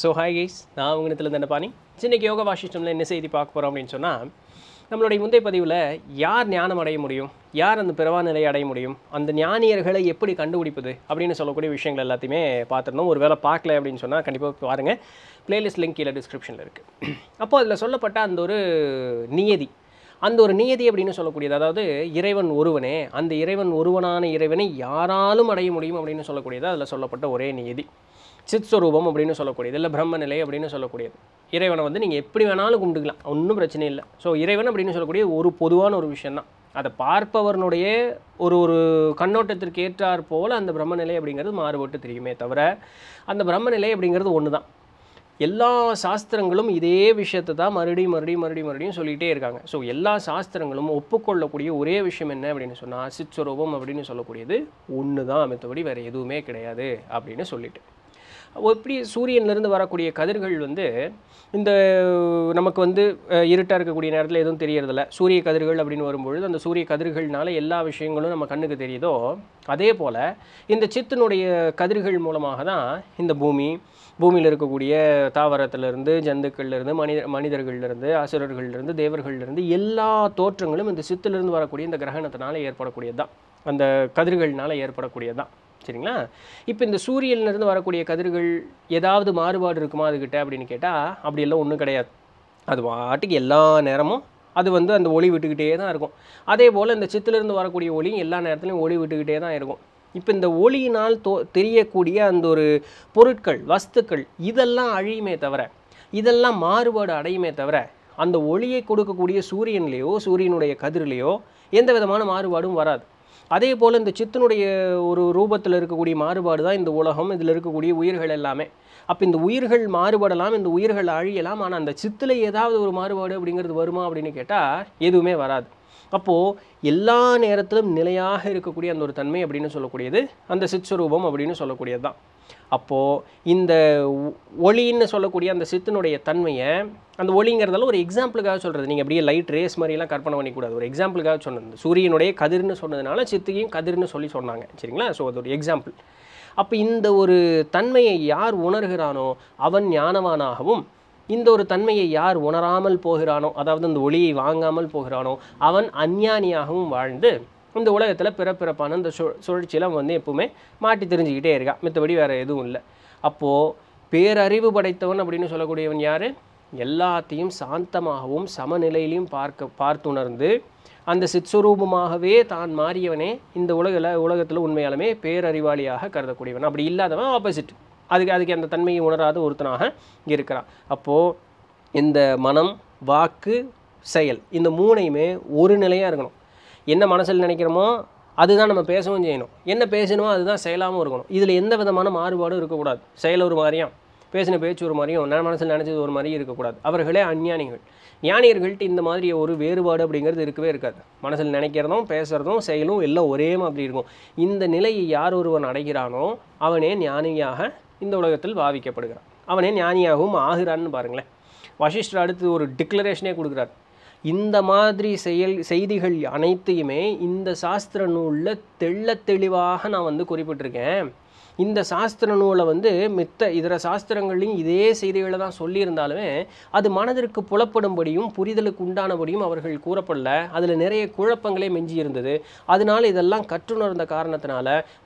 so hi guys நான் உங்கத்தில் தண்டை பாணி இன்றைக்கி யோகா வாசிஷ்டமில் என்ன செய்தி பார்க்க போகிறோம் அப்படின்னு சொன்னால் நம்மளுடைய முந்தைய பதிவில் யார் ஞானம் அடைய முடியும் யார் அந்த பிறவா நிலையை அடைய முடியும் அந்த ஞானியர்களை எப்படி கண்டுபிடிப்பது அப்படின்னு சொல்லக்கூடிய விஷயங்கள் எல்லாத்தையுமே பார்த்துருந்தோம் ஒரு வேளை பார்க்கல அப்படின்னு சொன்னால் கண்டிப்பாக பாருங்கள் பிளேலிஸ்ட் லிங்க் கீழே டிஸ்கிரிப்ஷனில் இருக்குது அப்போது அதில் சொல்லப்பட்ட அந்த ஒரு நியதி அந்த ஒரு நியதி அப்படின்னு சொல்லக்கூடியது அதாவது இறைவன் ஒருவனே அந்த இறைவன் ஒருவனான இறைவனை யாராலும் அடைய முடியும் அப்படின்னு சொல்லக்கூடியது அதில் சொல்லப்பட்ட ஒரே நியதி சித் ஸ்வரூபம் அப்படின்னு சொல்லக்கூடியது இல்லை பிரம்ம நிலை அப்படின்னு சொல்லக்கூடியது இறைவனை வந்து நீங்கள் எப்படி வேணாலும் கும்பிட்டுக்கலாம் ஒன்றும் பிரச்சனை இல்லை ஸோ இறைவன் அப்படின்னு சொல்லக்கூடிய ஒரு பொதுவான ஒரு விஷயம் தான் அதை பார்ப்பவனுடைய ஒரு ஒரு கண்ணோட்டத்திற்கு ஏற்றாற் போல் அந்த பிரம்மநிலை அப்படிங்கிறது மாறுபட்டு தெரியுமே தவிர அந்த பிரம்மநிலை அப்படிங்கிறது ஒன்று தான் எல்லா சாஸ்திரங்களும் இதே விஷயத்தை தான் மறுபடியும் மறுபடியும் மறுபடியும் மறுபடியும் சொல்லிகிட்டே இருக்காங்க ஸோ எல்லா சாஸ்திரங்களும் ஒப்புக்கொள்ளக்கூடிய ஒரே விஷயம் என்ன அப்படின்னு சொன்னால் சிச்சுரூபம் அப்படின்னு சொல்லக்கூடியது ஒன்று தான் அமைத்தபடி வேறு எதுவுமே கிடையாது அப்படின்னு சொல்லிட்டு எப்படி சூரியன்லேருந்து வரக்கூடிய கதிர்கள் வந்து இந்த நமக்கு வந்து இருட்டாக இருக்கக்கூடிய நேரத்தில் எதுவும் தெரியறதில்ல சூரிய கதிர்கள் அப்படின்னு வரும்பொழுது அந்த சூரிய கதிர்கள்னால எல்லா விஷயங்களும் நம்ம கண்ணுக்கு தெரியுதோ அதே போல் இந்த சித்தினுடைய கதிர்கள் மூலமாக தான் இந்த பூமி பூமியில் இருக்கக்கூடிய தாவரத்திலிருந்து ஜந்துக்கள்லேருந்து மனித மனிதர்கள்லேருந்து அசுரர்கள்லேருந்து தேவர்கள்லேருந்து எல்லா தோற்றங்களும் இந்த சித்திலிருந்து வரக்கூடிய இந்த கிரகணத்தினால ஏற்படக்கூடியது தான் அந்த கதிர்கள்னால் ஏற்படக்கூடியது தான் சரிங்களா இப்போ இந்த சூரியன்லேருந்து வரக்கூடிய கதிர்கள் ஏதாவது மாறுபாடு இருக்குமா அதுக்கிட்ட அப்படின்னு கேட்டால் அப்படி எல்லாம் ஒன்றும் கிடையாது அது வாட்டுக்கு எல்லா நேரமும் அது வந்து அந்த ஒளி விட்டுக்கிட்டே தான் இருக்கும் அதே போல் இந்த சித்திலிருந்து வரக்கூடிய ஒளி எல்லா நேரத்துலையும் ஒளி விட்டுக்கிட்டே தான் இருக்கும் இப்போ இந்த ஒளியினால் தோ தெரியக்கூடிய அந்த ஒரு பொருட்கள் வஸ்துக்கள் இதெல்லாம் அழியுமே தவிர இதெல்லாம் மாறுபாடு அடையுமே தவிர அந்த ஒளியை கொடுக்கக்கூடிய சூரியன்லேயோ சூரியனுடைய கதிரிலேயோ எந்த விதமான மாறுபாடும் வராது அதே போல் இந்த சித்தனுடைய ஒரு ரூபத்தில் இருக்கக்கூடிய மாறுபாடு தான் இந்த உலகம் இதில் இருக்கக்கூடிய உயிர்கள் எல்லாமே அப்போ இந்த உயிர்கள் மாறுபடலாம் இந்த உயிர்கள் அழியலாம் ஆனால் அந்த சித்தில் ஏதாவது ஒரு மாறுபாடு அப்படிங்கிறது வருமா அப்படின்னு கேட்டால் எதுவுமே வராது அப்போது எல்லா நேரத்திலும் நிலையாக இருக்கக்கூடிய அந்த ஒரு தன்மை அப்படின்னு சொல்லக்கூடியது அந்த சித்ஸ்வரூபம் அப்படின்னு சொல்லக்கூடியது தான் அப்போது இந்த ஒளின்னு சொல்லக்கூடிய அந்த சித்தினுடைய தன்மையை அந்த ஒளிங்கிறதால ஒரு எக்ஸாம்பிளுக்காக சொல்கிறது நீங்கள் அப்படியே லைட் ரேஸ் மாதிரிலாம் கற்பனை பண்ணிக்கூடாது ஒரு எக்ஸாம்பிளுக்காக சொன்னது சூரியனுடைய கதிர்னு சொன்னதுனால சித்தையும் கதிர்னு சொல்லி சொன்னாங்க சரிங்களா ஸோ அது ஒரு எக்ஸாம்பிள் அப்போ இந்த ஒரு தன்மையை யார் உணர்கிறானோ அவன் ஞானவானாகவும் இந்த ஒரு தன்மையை யார் உணராமல் போகிறானோ அதாவது அந்த ஒளியை வாங்காமல் போகிறானோ அவன் அஞ்ஞானியாகவும் வாழ்ந்து இந்த உலகத்தில் பிறப்பிறப்பான இந்த சு சுழற்சியெல்லாம் வந்து எப்போவுமே மாட்டி தெரிஞ்சுக்கிட்டே இருக்கான் மித்தபடி வேறு எதுவும் இல்லை அப்போது பேரறிவு படைத்தவன் அப்படின்னு சொல்லக்கூடியவன் யார் எல்லாத்தையும் சாந்தமாகவும் சமநிலையிலையும் பார்க்க பார்த்துணர்ந்து அந்த சித்ஸ்வரூபமாகவே தான் மாறியவனே இந்த உலகில் உலகத்தில் உண்மையாலுமே பேரறிவாளியாக கருதக்கூடியவன் அப்படி இல்லாதவன் ஆப்போசிட் அதுக்கு அதுக்கு அந்த தன்மையை உணராத ஒருத்தனாக இருக்கிறான் அப்போது இந்த மனம் வாக்கு செயல் இந்த மூணையுமே ஒரு நிலையாக இருக்கணும் என்ன மனசில் நினைக்கிறோமோ அதுதான் நம்ம பேசவும் செய்யணும் என்ன பேசணுமோ அதுதான் செயலாகவும் இருக்கணும் இதில் எந்த விதமான மாறுபாடும் இருக்கக்கூடாது செயல் ஒரு மாதிரியும் பேசின பேச்சு ஒரு மாதிரியும் நான் மனசில் நினச்சது ஒரு மாதிரியும் இருக்கக்கூடாது அவர்களே அஞ்ஞானிகள் ஞானியர்கள்ட்ட இந்த மாதிரி ஒரு வேறுபாடு அப்படிங்கிறது இருக்கவே இருக்காது மனசில் நினைக்கிறதும் பேசுகிறதும் செயலும் எல்லாம் ஒரே அப்படி இருக்கும் இந்த நிலையை யார் ஒருவன் அடைகிறானோ அவனே ஞானியாக இந்த உலகத்தில் பாவிக்கப்படுகிறான் அவனே ஞானியாகவும் ஆகிறான்னு பாருங்களேன் வசிஷ்டர் அடுத்து ஒரு டிக்ளரேஷனே கொடுக்குறாரு இந்த மாதிரி செயல் செய்திகள் அனைத்தையுமே இந்த சாஸ்திர நூலில் தெள்ள தெளிவாக நான் வந்து குறிப்பிட்டிருக்கேன் இந்த சாஸ்திர நூலை வந்து மித்த இதர சாஸ்திரங்களையும் இதே செய்திகளை தான் சொல்லியிருந்தாலுமே அது மனதிற்கு புலப்படும்படியும் புரிதலுக்கு உண்டானபடியும் அவர்கள் கூறப்படல அதில் நிறைய குழப்பங்களே மெஞ்சி இருந்தது அதனால் இதெல்லாம் கற்றுணர்ந்த காரணத்தினால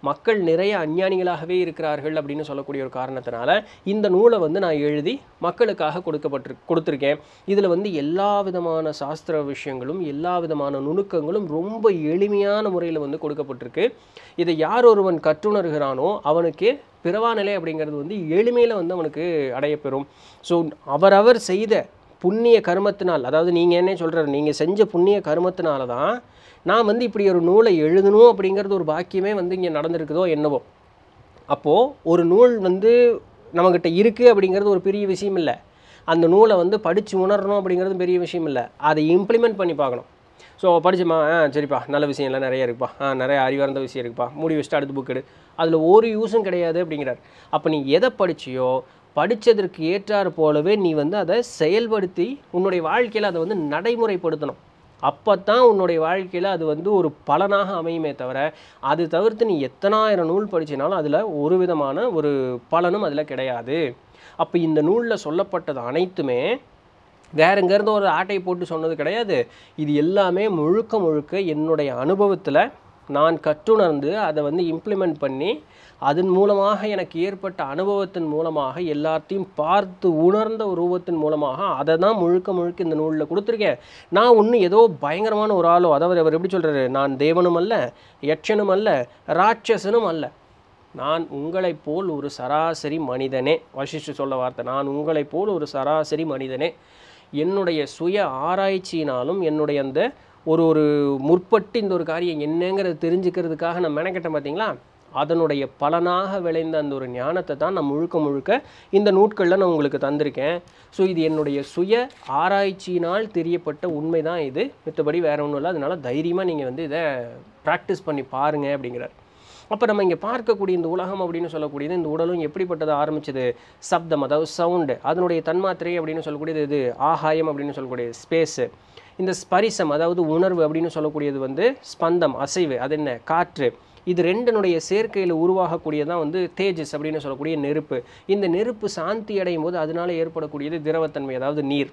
மக்கள் நிறைய அஞ்ஞானிகளாகவே இருக்கிறார்கள் அப்படின்னு சொல்லக்கூடிய ஒரு காரணத்தினால இந்த நூலை வந்து நான் எழுதி மக்களுக்காக கொடுக்கப்பட்டிரு கொடுத்துருக்கேன் இதில் வந்து எல்லா விதமான சாஸ்திர விஷயங்களும் எல்லா விதமான நுணுக்கங்களும் ரொம்ப எளிமையான முறையில் வந்து கொடுக்கப்பட்டிருக்கு இதை யார் ஒருவன் கற்றுணர்கிறானோ அவன் அவனுக்கு பிறவா நிலை அப்படிங்கிறது வந்து எளிமையில் வந்து அவனுக்கு அடையப்பெறும் ஸோ அவரவர் செய்த புண்ணிய கருமத்தினால் அதாவது நீங்கள் என்ன சொல்கிறார் நீங்கள் செஞ்ச புண்ணிய கருமத்தினால தான் நான் வந்து இப்படி ஒரு நூலை எழுதணும் அப்படிங்கிறது ஒரு பாக்கியமே வந்து இங்கே நடந்திருக்குதோ என்னவோ அப்போது ஒரு நூல் வந்து நம்மக்கிட்ட இருக்குது அப்படிங்கிறது ஒரு பெரிய விஷயம் இல்லை அந்த நூலை வந்து படித்து உணரணும் அப்படிங்கிறது பெரிய விஷயம் இல்லை அதை இம்ப்ளிமெண்ட் பண்ணி பார்க்கணும் ஸோ படிச்சுமா ஆ சரிப்பா நல்ல விஷயம்லாம் நிறைய இருக்குப்பா ஆ நிறைய அறிவார்ந்த விஷயம் இருக்குப்பா மூடி வச்சுட்டு அடுத்து புக் எடு அதில் ஒரு யூஸும் கிடையாது அப்படிங்கிறார் அப்போ நீ எதை படிச்சியோ படித்ததற்கு ஏற்றார் போலவே நீ வந்து அதை செயல்படுத்தி உன்னுடைய வாழ்க்கையில் அதை வந்து நடைமுறைப்படுத்தணும் அப்போ தான் உன்னுடைய வாழ்க்கையில் அது வந்து ஒரு பலனாக அமையுமே தவிர அது தவிர்த்து நீ எத்தனாயிரம் நூல் படித்தனாலும் அதில் ஒரு விதமான ஒரு பலனும் அதில் கிடையாது அப்போ இந்த நூலில் சொல்லப்பட்டது அனைத்துமே வேறு எங்கேருந்து ஒரு ஆட்டை போட்டு சொன்னது கிடையாது இது எல்லாமே முழுக்க முழுக்க என்னுடைய அனுபவத்தில் நான் கற்றுணர்ந்து அதை வந்து இம்ப்ளிமெண்ட் பண்ணி அதன் மூலமாக எனக்கு ஏற்பட்ட அனுபவத்தின் மூலமாக எல்லாத்தையும் பார்த்து உணர்ந்த ரூபத்தின் மூலமாக அதை தான் முழுக்க முழுக்க இந்த நூலில் கொடுத்துருக்கேன் நான் ஒன்றும் ஏதோ பயங்கரமான ஒரு ஆளோ அதாவது அவர் எப்படி சொல்கிறாரு நான் தேவனும் அல்ல யட்சனும் அல்ல ராட்சசனும் அல்ல நான் உங்களைப் போல் ஒரு சராசரி மனிதனே வசிஷ்டு சொல்ல வார்த்தை நான் உங்களைப் போல் ஒரு சராசரி மனிதனே என்னுடைய சுய ஆராய்ச்சியினாலும் என்னுடைய அந்த ஒரு ஒரு முற்பட்டு இந்த ஒரு காரியம் என்னங்கிறத தெரிஞ்சுக்கிறதுக்காக நான் மெனக்கெட்டேன் பார்த்தீங்களா அதனுடைய பலனாக விளைந்த அந்த ஒரு ஞானத்தை தான் நான் முழுக்க முழுக்க இந்த நூட்களில் நான் உங்களுக்கு தந்திருக்கேன் ஸோ இது என்னுடைய சுய ஆராய்ச்சியினால் தெரியப்பட்ட உண்மை தான் இது மித்தபடி வேறு ஒன்றும் இல்லை அதனால் தைரியமாக நீங்கள் வந்து இதை ப்ராக்டிஸ் பண்ணி பாருங்கள் அப்படிங்கிறார் அப்போ நம்ம இங்கே பார்க்கக்கூடிய இந்த உலகம் அப்படின்னு சொல்லக்கூடியது இந்த உடலும் எப்படிப்பட்டது ஆரம்பிச்சது சப்தம் அதாவது சவுண்டு அதனுடைய தன்மாத்திரை அப்படின்னு சொல்லக்கூடியது இது ஆகாயம் அப்படின்னு சொல்லக்கூடிய ஸ்பேஸு இந்த ஸ்பரிசம் அதாவது உணர்வு அப்படின்னு சொல்லக்கூடியது வந்து ஸ்பந்தம் அசைவு அது என்ன காற்று இது ரெண்டனுடைய சேர்க்கையில் உருவாகக்கூடியதான் வந்து தேஜஸ் அப்படின்னு சொல்லக்கூடிய நெருப்பு இந்த நெருப்பு சாந்தி அடையும் போது அதனால் ஏற்படக்கூடியது திரவத்தன்மை அதாவது நீர்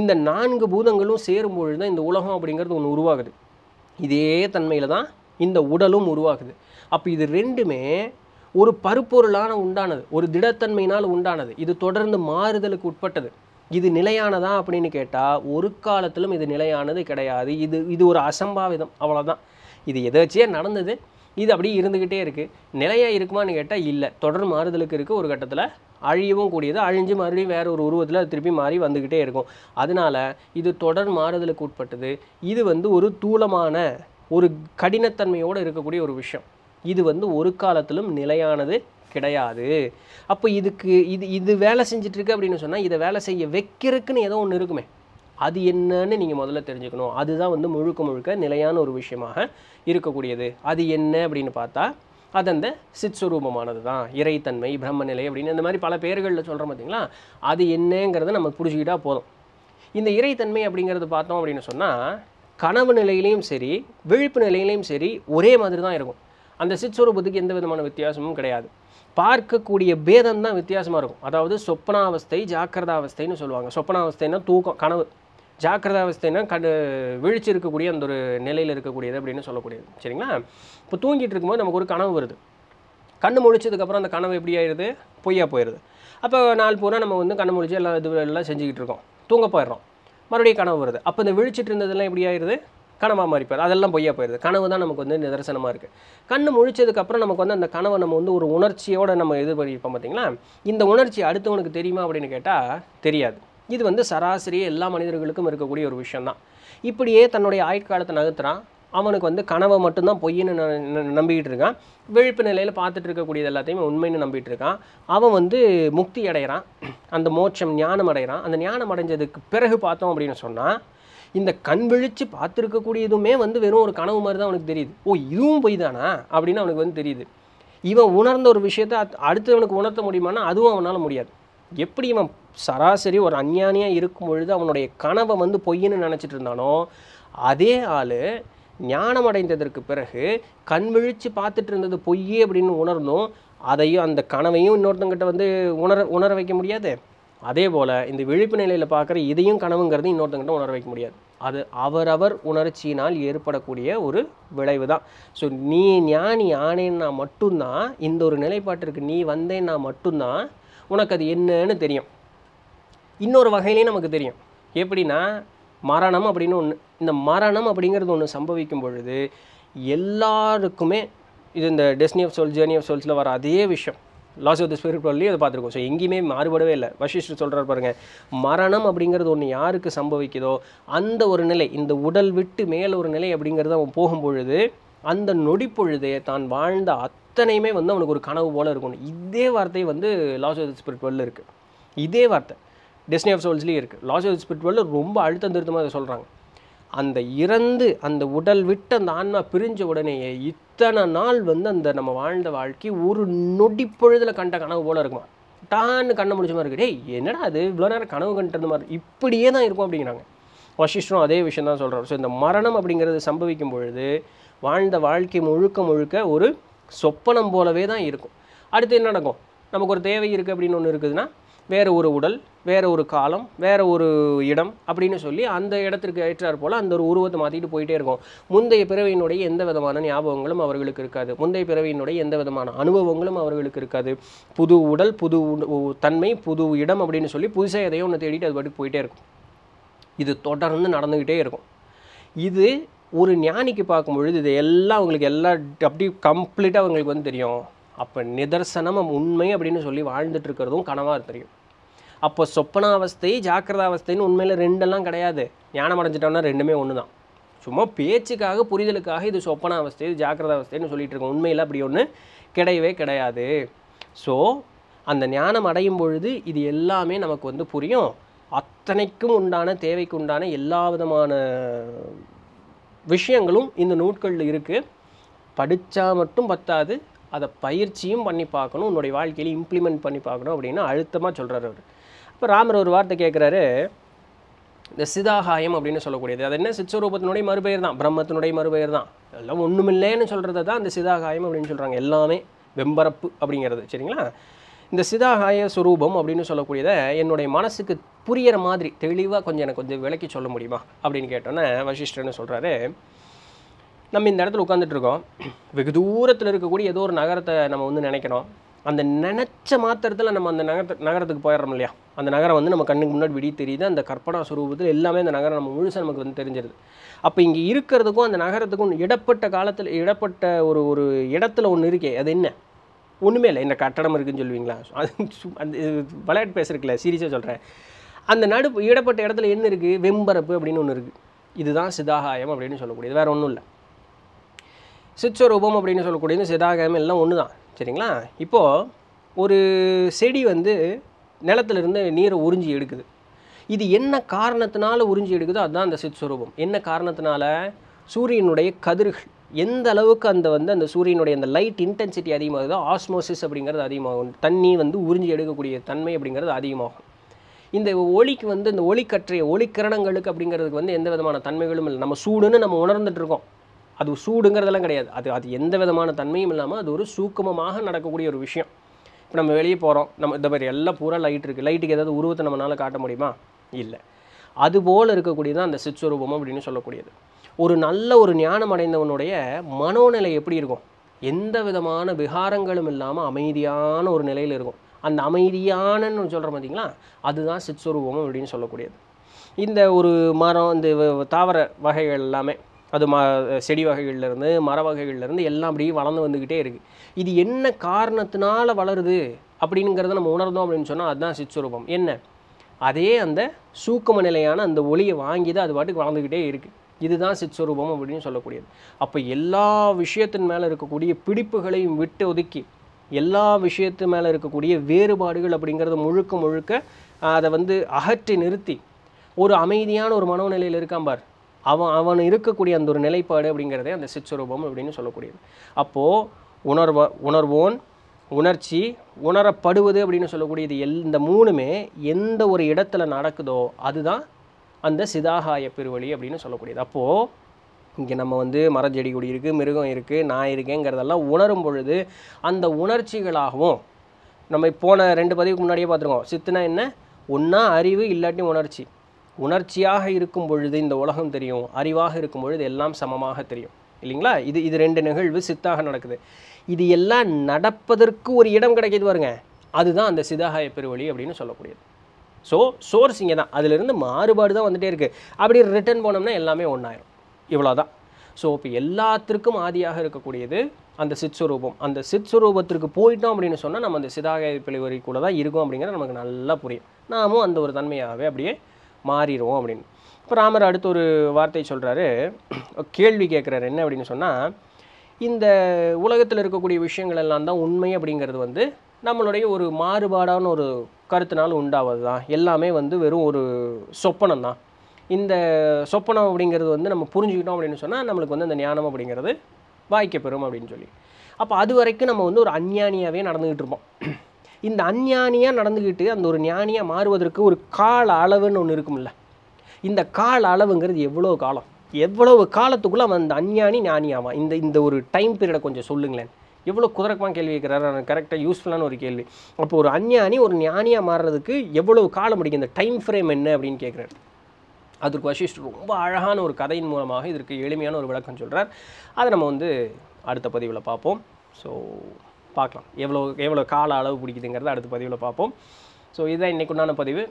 இந்த நான்கு பூதங்களும் சேரும் பொழுது தான் இந்த உலகம் அப்படிங்கிறது ஒன்று உருவாகுது இதே தன்மையில் தான் இந்த உடலும் உருவாகுது அப்போ இது ரெண்டுமே ஒரு பருப்பொருளான உண்டானது ஒரு திடத்தன்மையினால் உண்டானது இது தொடர்ந்து மாறுதலுக்கு உட்பட்டது இது நிலையானதா அப்படின்னு கேட்டால் ஒரு காலத்திலும் இது நிலையானது கிடையாது இது இது ஒரு அசம்பாவிதம் அவ்வளோதான் இது எதாச்சியாக நடந்தது இது அப்படியே இருந்துக்கிட்டே இருக்குது நிலையாக இருக்குமான்னு கேட்டால் இல்லை தொடர் மாறுதலுக்கு இருக்குது ஒரு கட்டத்தில் அழியவும் கூடியது அழிஞ்சு மறுபடியும் வேறு ஒரு உருவத்தில் அது திருப்பி மாறி வந்துக்கிட்டே இருக்கும் அதனால் இது தொடர் மாறுதலுக்கு உட்பட்டது இது வந்து ஒரு தூளமான ஒரு கடினத்தன்மையோடு இருக்கக்கூடிய ஒரு விஷயம் இது வந்து ஒரு காலத்திலும் நிலையானது கிடையாது அப்போ இதுக்கு இது இது வேலை செஞ்சிட்ருக்கு அப்படின்னு சொன்னால் இதை வேலை செய்ய வைக்கிறதுக்குன்னு ஏதோ ஒன்று இருக்குமே அது என்னன்னு நீங்கள் முதல்ல தெரிஞ்சுக்கணும் அதுதான் வந்து முழுக்க முழுக்க நிலையான ஒரு விஷயமாக இருக்கக்கூடியது அது என்ன அப்படின்னு பார்த்தா அது அந்த சித்ஸ்வரூபமானது தான் இறைத்தன்மை பிரம்மநிலை அப்படின்னு இந்த மாதிரி பல பேர்களில் சொல்கிறோம் பார்த்தீங்களா அது என்னங்கிறத நம்ம புரிஞ்சுக்கிட்டால் போதும் இந்த இறைத்தன்மை அப்படிங்கிறது பார்த்தோம் அப்படின்னு சொன்னால் கனவு நிலையிலையும் சரி விழிப்பு நிலையிலையும் சரி ஒரே மாதிரி தான் இருக்கும் அந்த சிற்சுரூபத்துக்கு எந்த விதமான வித்தியாசமும் கிடையாது பார்க்கக்கூடிய பேதம் தான் வித்தியாசமாக இருக்கும் அதாவது சொப்பனாவஸ்தை ஜாக்கிரதாவஸ்தைன்னு சொல்லுவாங்க சொப்பனாவஸ்தைனா தூக்கம் கனவு ஜாக்கிரதாவஸ்தைனா கடு விழிச்சு இருக்கக்கூடிய அந்த ஒரு நிலையில் இருக்கக்கூடியது அப்படின்னு சொல்லக்கூடியது சரிங்களா இப்போ தூங்கிட்டு இருக்கும்போது நமக்கு ஒரு கனவு வருது கண்ணு முழிச்சதுக்கப்புறம் அந்த கனவு எப்படி ஆயிடுது பொய்யா போயிடுது அப்போ நாள் பூரா நம்ம வந்து கண்ணு முழிச்சு எல்லாம் இது எல்லாம் செஞ்சுக்கிட்டு இருக்கோம் தூங்க போயிடுறோம் மறுபடியும் கனவு வருது அப்போ இந்த விழிச்சிட்டு இருந்ததெல்லாம் எப்படி ஆயிடுது கனவாக மாறிப்பார் அதெல்லாம் பொய்யா போயிடுது கனவு தான் நமக்கு வந்து நிதர்சனமாக இருக்குது கண்ணு முழிச்சதுக்கப்புறம் நமக்கு வந்து அந்த கனவை நம்ம வந்து ஒரு உணர்ச்சியோடு நம்ம இது பண்ணியிருப்போம் பார்த்திங்களா இந்த உணர்ச்சி அடுத்தவனுக்கு தெரியுமா அப்படின்னு கேட்டால் தெரியாது இது வந்து சராசரியே எல்லா மனிதர்களுக்கும் இருக்கக்கூடிய ஒரு விஷயந்தான் இப்படியே தன்னுடைய ஆயுட்காலத்தை நகர்த்துறான் அவனுக்கு வந்து கனவை மட்டும்தான் பொய்ன்னு நம்பிக்கிட்டு இருக்கான் விழிப்பு நிலையில் பார்த்துட்டு இருக்கக்கூடியது எல்லாத்தையுமே உண்மைன்னு நம்பிட்டு இருக்கான் அவன் வந்து முக்தி அடைகிறான் அந்த மோட்சம் ஞானம் அடைகிறான் அந்த ஞானம் அடைஞ்சதுக்கு பிறகு பார்த்தோம் அப்படின்னு சொன்னால் இந்த கண் விழித்து பார்த்துருக்கக்கூடியதுமே வந்து வெறும் ஒரு கனவு மாதிரி தான் அவனுக்கு தெரியுது ஓ இதுவும் பொய் தானா அப்படின்னு அவனுக்கு வந்து தெரியுது இவன் உணர்ந்த ஒரு விஷயத்த அடுத்தவனுக்கு உணர்த்த முடியுமானா அதுவும் அவனால் முடியாது எப்படி இவன் சராசரி ஒரு அஞ்ஞானியாக இருக்கும் பொழுது அவனுடைய கனவை வந்து பொய்யின்னு நினச்சிட்டு இருந்தானோ அதே ஆள் ஞானம் அடைந்ததற்கு பிறகு கண் விழித்து பார்த்துட்டு இருந்தது பொய்யே அப்படின்னு உணர்ந்தோம் அதையும் அந்த கனவையும் இன்னொருத்தங்கிட்ட வந்து உணர உணர வைக்க முடியாது அதே போல் இந்த விழிப்பு நிலையில் பார்க்குற இதையும் கனவுங்கிறது இன்னொருத்தங்கிட்ட உணர வைக்க முடியாது அது அவரவர் உணர்ச்சியினால் ஏற்படக்கூடிய ஒரு விளைவு தான் ஸோ நீ ஞானி ஆனேன்னா மட்டும்தான் இந்த ஒரு நிலைப்பாட்டிற்கு நீ வந்தேன்னா மட்டும்தான் உனக்கு அது என்னன்னு தெரியும் இன்னொரு வகையிலையும் நமக்கு தெரியும் எப்படின்னா மரணம் அப்படின்னு ஒன்று இந்த மரணம் அப்படிங்கிறது ஒன்று சம்பவிக்கும் பொழுது எல்லாருக்குமே இது இந்த destiny of soul journey of சோல்ஸில் வர அதே விஷயம் லாஸ் ஆஃப் ஸ்பிரிட் ஸ்பிரிச்சுவல்லையும் அதை பார்த்துருக்கோம் ஸோ எங்கேயுமே மாறுபடவே இல்லை வசிஷ்டர் சொல்கிறார் பாருங்கள் மரணம் அப்படிங்கிறது ஒன்று யாருக்கு சம்பவிக்குதோ அந்த ஒரு நிலை இந்த உடல் விட்டு மேலே ஒரு நிலை அப்படிங்கிறது அவன் போகும்பொழுது அந்த நொடிப்பொழுதே தான் வாழ்ந்த அத்தனையுமே வந்து அவனுக்கு ஒரு கனவு போல் இருக்கணும் இதே வார்த்தை வந்து லாஸ் ஆஃப் தி ஸ்பிரிச்சுவலில் இருக்குது இதே வார்த்தை டெஸ்னி ஆஃப் சோல்ஸ்லேயும் இருக்குது லாஸ் ஆஃப் வேர்ல்டு ரொம்ப அழுத்தம் திருத்தமாக அதை சொல்கிறாங்க அந்த இறந்து அந்த உடல் விட்டு அந்த ஆன்மா பிரிஞ்ச உடனேயே இத்தனை நாள் வந்து அந்த நம்ம வாழ்ந்த வாழ்க்கை ஒரு நொடி பொழுதில் கண்ட கனவு போல் இருக்குமா டான்னு கண்ணை முடிச்ச மாதிரி இருக்கு டேய் என்னடா அது இவ்வளோ நேரம் கனவு கண்டது மாதிரி இப்படியே தான் இருக்கும் அப்படிங்கிறாங்க வசிஷ்டரும் அதே விஷயம் தான் சொல்கிறார் ஸோ இந்த மரணம் அப்படிங்கிறது சம்பவிக்கும் பொழுது வாழ்ந்த வாழ்க்கை முழுக்க முழுக்க ஒரு சொப்பனம் போலவே தான் இருக்கும் அடுத்து என்ன நடக்கும் நமக்கு ஒரு தேவை இருக்குது அப்படின்னு ஒன்று இருக்குதுன்னா வேறு ஒரு உடல் வேறு ஒரு காலம் வேறு ஒரு இடம் அப்படின்னு சொல்லி அந்த இடத்திற்கு ஏற்றார் போல் அந்த ஒரு உருவத்தை மாற்றிட்டு போயிட்டே இருக்கும் முந்தைய பிறவியினுடைய எந்த விதமான ஞாபகங்களும் அவர்களுக்கு இருக்காது முந்தைய பிறவியினுடைய எந்த விதமான அனுபவங்களும் அவர்களுக்கு இருக்காது புது உடல் புது தன்மை புது இடம் அப்படின்னு சொல்லி புதுசாக எதையோ ஒன்று தேடிட்டு அது பாட்டுக்கு போயிட்டே இருக்கும் இது தொடர்ந்து நடந்துக்கிட்டே இருக்கும் இது ஒரு ஞானிக்கு பார்க்கும் பொழுது இது எல்லாம் அவங்களுக்கு எல்லா அப்படி கம்ப்ளீட்டாக அவங்களுக்கு வந்து தெரியும் அப்போ நிதர்சனம் உண்மை அப்படின்னு சொல்லி வாழ்ந்துட்டு இருக்கிறதும் கனவாக தெரியும் அப்போ சொப்பனாவஸ்தை ஜாக்கிரதாவஸ்தைன்னு உண்மையில் ரெண்டெல்லாம் கிடையாது ஞானம் அடைஞ்சிட்டோம்னா ரெண்டுமே ஒன்று தான் சும்மா பேச்சுக்காக புரிதலுக்காக இது சொப்பனாவஸ்தை இது ஜாக்கிரதாவஸ்தைன்னு சொல்லிகிட்டு இருக்கோம் உண்மையில் அப்படி ஒன்று கிடையவே கிடையாது ஸோ அந்த ஞானம் அடையும் பொழுது இது எல்லாமே நமக்கு வந்து புரியும் அத்தனைக்கும் உண்டான தேவைக்கு உண்டான எல்லா விதமான விஷயங்களும் இந்த நூட்களில் இருக்குது படித்தா மட்டும் பத்தாது அதை பயிற்சியும் பண்ணி பார்க்கணும் உன்னுடைய வாழ்க்கையில் இம்ப்ளிமெண்ட் பண்ணி பார்க்கணும் அப்படின்னு அழுத்தமாக சொல்கிறார் அவர் இப்போ ராமர் ஒரு வார்த்தை கேட்குறாரு இந்த சிதாகாயம் அப்படின்னு சொல்லக்கூடியது அது என்ன சிச்சரூபத்தினுடைய மறுபெயர் தான் பிரம்மத்தினுடைய மறுபெயர் தான் எல்லாம் ஒன்றுமில்லைன்னு சொல்கிறது தான் இந்த சிதாகாயம் அப்படின்னு சொல்கிறாங்க எல்லாமே வெம்பரப்பு அப்படிங்கிறது சரிங்களா இந்த சிதாகாய சுரூபம் அப்படின்னு சொல்லக்கூடியதை என்னுடைய மனசுக்கு புரியற மாதிரி தெளிவாக கொஞ்சம் எனக்கு கொஞ்சம் விளக்கி சொல்ல முடியுமா அப்படின்னு கேட்டோன்னே வசிஷ்டன்னு சொல்கிறாரு நம்ம இந்த இடத்துல உட்காந்துட்ருக்கோம் வெகு தூரத்தில் இருக்கக்கூடிய ஏதோ ஒரு நகரத்தை நம்ம வந்து நினைக்கிறோம் அந்த நினச்ச மாத்திரத்தில் நம்ம அந்த நகரத்து நகரத்துக்கு போயிடுறோம் இல்லையா அந்த நகரம் வந்து நம்ம கண்ணுக்கு முன்னாடி விடி தெரியுது அந்த கற்பனா சுரூபத்தில் எல்லாமே அந்த நகரம் நம்ம முழுசாக நமக்கு வந்து தெரிஞ்சிருது அப்போ இங்கே இருக்கிறதுக்கும் அந்த நகரத்துக்கும் இடப்பட்ட காலத்தில் இடப்பட்ட ஒரு ஒரு இடத்துல ஒன்று இருக்கே அது என்ன ஒன்றுமே இல்லை இந்த கட்டடம் இருக்குதுன்னு சொல்லுவீங்களா அது அந்த விளையாட்டு பேசுறதுல சீரியஸாக சொல்கிறேன் அந்த நடுப்பு இடப்பட்ட இடத்துல என்ன இருக்குது வெம்பரப்பு அப்படின்னு ஒன்று இருக்குது இதுதான் சிதாகாயம் அப்படின்னு சொல்லக்கூடியது வேறு ஒன்றும் இல்லை சிச்சரூபம் அப்படின்னு சொல்லக்கூடிய இந்த சிதாகரம் எல்லாம் ஒன்று தான் சரிங்களா இப்போது ஒரு செடி வந்து நிலத்திலிருந்து நீரை உறிஞ்சி எடுக்குது இது என்ன காரணத்தினால உறிஞ்சி எடுக்குதோ அதுதான் அந்த சிச்சரூபம் என்ன காரணத்தினால சூரியனுடைய கதிர்கள் எந்த அளவுக்கு அந்த வந்து அந்த சூரியனுடைய அந்த லைட் இன்டென்சிட்டி அதிகமாகுதோ ஆஸ்மோசிஸ் அப்படிங்கிறது அதிகமாகும் தண்ணி வந்து உறிஞ்சி எடுக்கக்கூடிய தன்மை அப்படிங்கிறது அதிகமாகும் இந்த ஒளிக்கு வந்து இந்த கற்றைய ஒளிக்கிரணங்களுக்கு அப்படிங்கிறதுக்கு வந்து எந்த விதமான தன்மைகளும் இல்லை நம்ம சூடுன்னு நம்ம உணர்ந்துட்டு இருக்கோம் அது சூடுங்கிறதெல்லாம் கிடையாது அது அது எந்த விதமான தன்மையும் இல்லாமல் அது ஒரு சூக்குமமாக நடக்கக்கூடிய ஒரு விஷயம் இப்போ நம்ம வெளியே போகிறோம் நம்ம இந்த மாதிரி எல்லாம் பூரா லைட் இருக்குது லைட்டுக்கு ஏதாவது உருவத்தை நம்மளால் காட்ட முடியுமா இல்லை அதுபோல் இருக்கக்கூடியது அந்த சித்ஸ்வரூபம் அப்படின்னு சொல்லக்கூடியது ஒரு நல்ல ஒரு ஞானம் அடைந்தவனுடைய மனோநிலை எப்படி இருக்கும் எந்த விதமான விகாரங்களும் இல்லாமல் அமைதியான ஒரு நிலையில் இருக்கும் அந்த அமைதியானன்னு சொல்கிறோம் பார்த்தீங்களா அதுதான் சித்ஸ்வரூபம் அப்படின்னு சொல்லக்கூடியது இந்த ஒரு மரம் இந்த தாவர வகைகள் எல்லாமே அது ம செடி வகைகள்லேருந்து மர வகைகள்லேருந்து எல்லாம் அப்படியே வளர்ந்து வந்துக்கிட்டே இருக்குது இது என்ன காரணத்தினால வளருது அப்படிங்கிறத நம்ம உணர்ந்தோம் அப்படின்னு சொன்னால் அதுதான் சிச்சுரூபம் என்ன அதே அந்த சூக்கம நிலையான அந்த ஒளியை வாங்கி தான் அது பாட்டுக்கு வளர்ந்துக்கிட்டே இருக்குது இதுதான் சிச்சுரூபம் அப்படின்னு சொல்லக்கூடியது அப்போ எல்லா விஷயத்தின் மேலே இருக்கக்கூடிய பிடிப்புகளையும் விட்டு ஒதுக்கி எல்லா விஷயத்து மேலே இருக்கக்கூடிய வேறுபாடுகள் அப்படிங்கிறத முழுக்க முழுக்க அதை வந்து அகற்றி நிறுத்தி ஒரு அமைதியான ஒரு மனோநிலையில் இருக்காம்பார் அவன் அவன் இருக்கக்கூடிய அந்த ஒரு நிலைப்பாடு அப்படிங்கிறதே அந்த சிச்சுரூபம் அப்படின்னு சொல்லக்கூடியது அப்போது உணர்வ உணர்வோன் உணர்ச்சி உணரப்படுவது அப்படின்னு சொல்லக்கூடியது எல் இந்த மூணுமே எந்த ஒரு இடத்துல நடக்குதோ அதுதான் அந்த சிதாகாய பெருவழி அப்படின்னு சொல்லக்கூடியது அப்போது இங்கே நம்ம வந்து மரஞ்செடி கொடி இருக்குது மிருகம் இருக்குது நான் இருக்கேங்கிறதெல்லாம் உணரும் பொழுது அந்த உணர்ச்சிகளாகவும் நம்ம போன ரெண்டு பதிவுக்கு முன்னாடியே பார்த்துருக்கோம் சித்துனா என்ன ஒன்றா அறிவு இல்லாட்டி உணர்ச்சி உணர்ச்சியாக இருக்கும் பொழுது இந்த உலகம் தெரியும் அறிவாக இருக்கும் பொழுது எல்லாம் சமமாக தெரியும் இல்லைங்களா இது இது ரெண்டு நிகழ்வு சித்தாக நடக்குது இது எல்லாம் நடப்பதற்கு ஒரு இடம் கிடைக்கிது பாருங்க அதுதான் அந்த சிதாகாய பெருவழி அப்படின்னு சொல்லக்கூடியது ஸோ சோர்ஸ் இங்கே தான் அதிலிருந்து மாறுபாடு தான் வந்துகிட்டே இருக்குது அப்படி ரிட்டர்ன் போனோம்னா எல்லாமே ஒன்றாயிரும் இவ்வளோதான் ஸோ இப்போ எல்லாத்திற்கும் ஆதியாக இருக்கக்கூடியது அந்த சித்ஸ்வரூபம் அந்த சித்ஸ்வரூபத்திற்கு போயிட்டோம் அப்படின்னு சொன்னால் நம்ம அந்த சிதாகாய பிழிவரி கூட தான் இருக்கும் அப்படிங்கிறது நமக்கு நல்லா புரியும் நாமும் அந்த ஒரு தன்மையாகவே அப்படியே மாறிடுவோம் அப்படின்னு இப்போ ராமர் அடுத்த ஒரு வார்த்தை சொல்கிறாரு கேள்வி கேட்குறாரு என்ன அப்படின்னு சொன்னால் இந்த உலகத்தில் இருக்கக்கூடிய விஷயங்கள் எல்லாம் தான் உண்மை அப்படிங்கிறது வந்து நம்மளுடைய ஒரு மாறுபாடான ஒரு கருத்தினால் உண்டாவது தான் எல்லாமே வந்து வெறும் ஒரு சொப்பனம் தான் இந்த சொப்பனம் அப்படிங்கிறது வந்து நம்ம புரிஞ்சுக்கிட்டோம் அப்படின்னு சொன்னால் நம்மளுக்கு வந்து அந்த ஞானம் அப்படிங்கிறது வாய்க்கப்பெறும் அப்படின்னு சொல்லி அப்போ அது வரைக்கும் நம்ம வந்து ஒரு அஞ்ஞானியாகவே நடந்துக்கிட்டு இருப்போம் இந்த அஞ்ஞானியாக நடந்துக்கிட்டு அந்த ஒரு ஞானியாக மாறுவதற்கு ஒரு கால அளவுன்னு ஒன்று இருக்கும்ல இந்த கால அளவுங்கிறது எவ்வளோ காலம் எவ்வளவு காலத்துக்குள்ளே அவன் அந்த அஞ்ஞானி ஞானியாவா இந்த இந்த ஒரு டைம் பீரியடை கொஞ்சம் சொல்லுங்களேன் எவ்வளோ குதிரக்கமாக கேள்வி கேட்குறாரு கரெக்டாக யூஸ்ஃபுல்லான ஒரு கேள்வி அப்போ ஒரு அஞ்ஞானி ஒரு ஞானியாக மாறுறதுக்கு எவ்வளவு காலம் முடிக்கும் இந்த டைம் ஃப்ரேம் என்ன அப்படின்னு கேட்குறாரு அதற்கு வசிஷ்டர் ரொம்ப அழகான ஒரு கதையின் மூலமாக இதற்கு எளிமையான ஒரு விளக்கம் சொல்கிறார் அதை நம்ம வந்து அடுத்த பதிவில் பார்ப்போம் ஸோ பார்க்கலாம் எவ்வளோ எவ்வளோ கால அளவு பிடிக்குதுங்கிறத அடுத்த பதிவில் பார்ப்போம் ஸோ இதுதான் இன்றைக்கு உண்டான பதிவு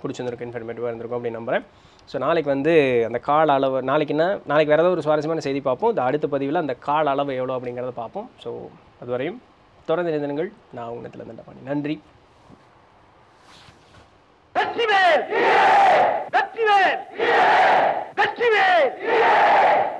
பிடிச்சிருந்துருக்கு இன்ஃபர்மேட்டிவாக இருந்திருக்கும் அப்படின்னு நம்புகிறேன் ஸோ நாளைக்கு வந்து அந்த கால அளவு நாளைக்குன்னா நாளைக்கு வேறு ஏதாவது ஒரு சுவாரஸ்யமான செய்தி பார்ப்போம் இந்த அடுத்த பதிவில் அந்த கால அளவு எவ்வளோ அப்படிங்கிறத பார்ப்போம் ஸோ அதுவரையும் தொடர்ந்து நிறுவனங்கள் நான் உங்கத்தில் தண்டை பண்ணி நன்றி வெற்றிவேல் வெற்றிவேல் வெற்றிவேல்